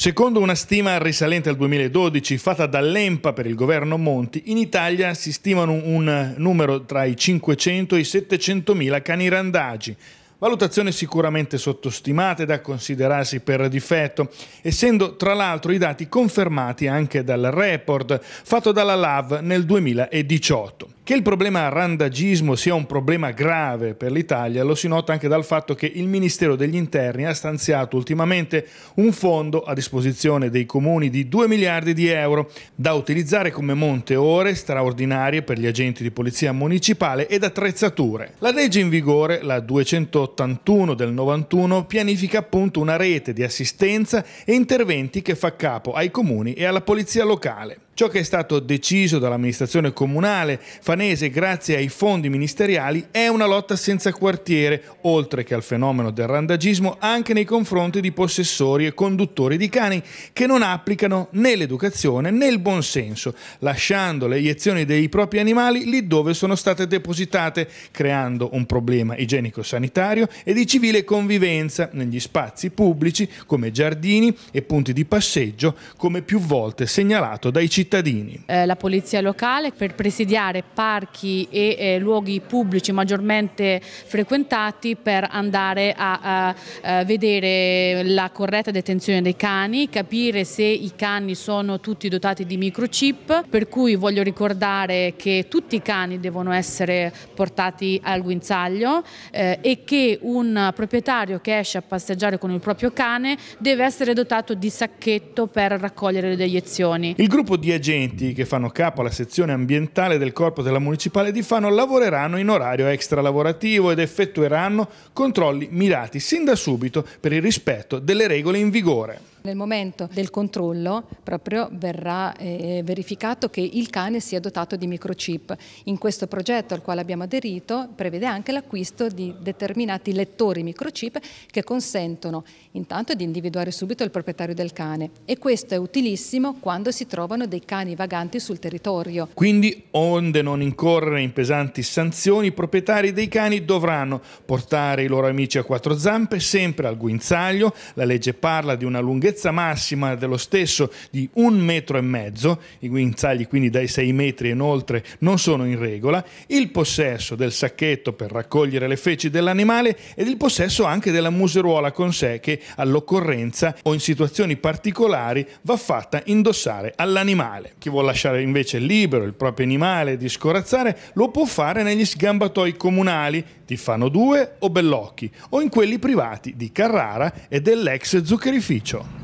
Secondo una stima risalente al 2012 fatta dall'EMPA per il governo Monti, in Italia si stimano un numero tra i 500 e i 700 mila cani randagi, valutazione sicuramente sottostimata e da considerarsi per difetto, essendo tra l'altro i dati confermati anche dal report fatto dalla LAV nel 2018. Che il problema randagismo sia un problema grave per l'Italia lo si nota anche dal fatto che il Ministero degli Interni ha stanziato ultimamente un fondo a disposizione dei comuni di 2 miliardi di euro da utilizzare come monte ore straordinarie per gli agenti di polizia municipale ed attrezzature. La legge in vigore, la 281 del 91, pianifica appunto una rete di assistenza e interventi che fa capo ai comuni e alla polizia locale. Ciò che è stato deciso dall'amministrazione comunale fanese grazie ai fondi ministeriali è una lotta senza quartiere, oltre che al fenomeno del randagismo, anche nei confronti di possessori e conduttori di cani che non applicano né l'educazione né il buonsenso, lasciando le iezioni dei propri animali lì dove sono state depositate, creando un problema igienico-sanitario e di civile convivenza negli spazi pubblici come giardini e punti di passeggio, come più volte segnalato dai cittadini cittadini. Eh, la polizia locale per presidiare parchi e eh, luoghi pubblici maggiormente frequentati per andare a, a, a, vedere la corretta detenzione dei cani, capire se i cani sono tutti dotati di microchip, per cui voglio ricordare che tutti i cani devono essere portati al guinzaglio eh, e che un proprietario che esce a passeggiare con il proprio cane deve essere dotato di sacchetto per raccogliere le deiezioni. Il gruppo di agenti che fanno capo alla sezione ambientale del corpo della municipale di Fano lavoreranno in orario extralavorativo ed effettueranno controlli mirati sin da subito per il rispetto delle regole in vigore. Nel momento del controllo proprio verrà eh, verificato che il cane sia dotato di microchip. In questo progetto al quale abbiamo aderito prevede anche l'acquisto di determinati lettori microchip che consentono intanto di individuare subito il proprietario del cane e questo è utilissimo quando si trovano dei cani vaganti sul territorio. Quindi onde non incorrere in pesanti sanzioni i proprietari dei cani dovranno portare i loro amici a quattro zampe sempre al guinzaglio, la legge parla di una lunghezza lunghezza massima dello stesso di un metro e mezzo, i guinzagli quindi dai 6 metri e oltre non sono in regola, il possesso del sacchetto per raccogliere le feci dell'animale ed il possesso anche della museruola con sé che all'occorrenza o in situazioni particolari va fatta indossare all'animale. Chi vuole lasciare invece libero il proprio animale di scorazzare lo può fare negli sgambatoi comunali di Fano 2 o Bellocchi o in quelli privati di Carrara e dell'ex zuccherificio.